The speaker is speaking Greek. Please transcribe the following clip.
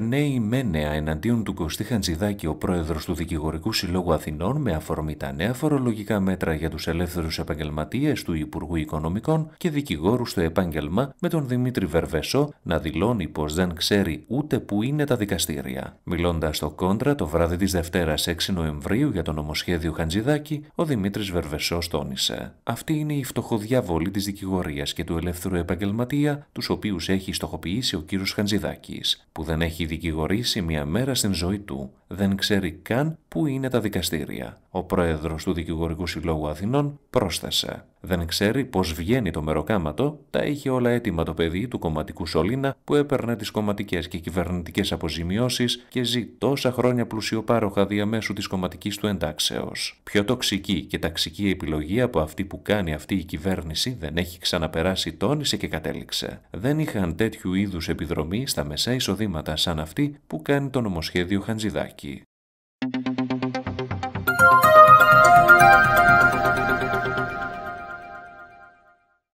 Πνέει νέα εναντίον του Κωστή Χαντζηδάκη, ο πρόεδρος του Δικηγορικού Συλλόγου Αθηνών, με αφορμή τα νέα φορολογικά μέτρα για τους ελεύθερους επαγγελματίες του Υπουργού Οικονομικών και δικηγόρους στο επάγγελμα, με τον Δημήτρη Βερβεσό να δηλώνει πως δεν ξέρει ούτε που είναι τα δικαστήρια. Μιλώντας στο Κόντρα το βράδυ της Δευτέρας 6 Νοεμβρίου για το νομοσχέδιο Χαντζηδάκη, ο Δημήτρης Βερβεσό τόνισε. Αυτή είναι η φτωχοδιαβολή της δικηγορίας και του ελεύθερου επαγγελματία, τους οποίους έχει στοχοποιήσει ο κ. Χαντζηδάκη, που δεν έχει δικηγορήσει μια μέρα στην ζωή του. Δεν ξέρει καν πού είναι τα δικαστήρια. Ο πρόεδρος του Δικηγορικού Συλλόγου Αθηνών πρόσθεσε. Δεν ξέρει πω βγαίνει το μεροκάματο, τα είχε όλα έτοιμα το παιδί του κομματικού Σολίνα που έπαιρνε τις κομματικές και κυβερνητικές αποζημιώσεις και ζει τόσα χρόνια πλουσιοπάροχα διαμέσου της κομματικής του εντάξεως. Πιο τοξική και ταξική επιλογή από αυτή που κάνει αυτή η κυβέρνηση δεν έχει ξαναπεράσει, τόνισε και κατέληξε. Δεν είχαν τέτοιου είδους επιδρομή στα μεσαία εισοδήματα σαν αυτή που κάνει το νομοσχέδιο Χαντζηδάκη.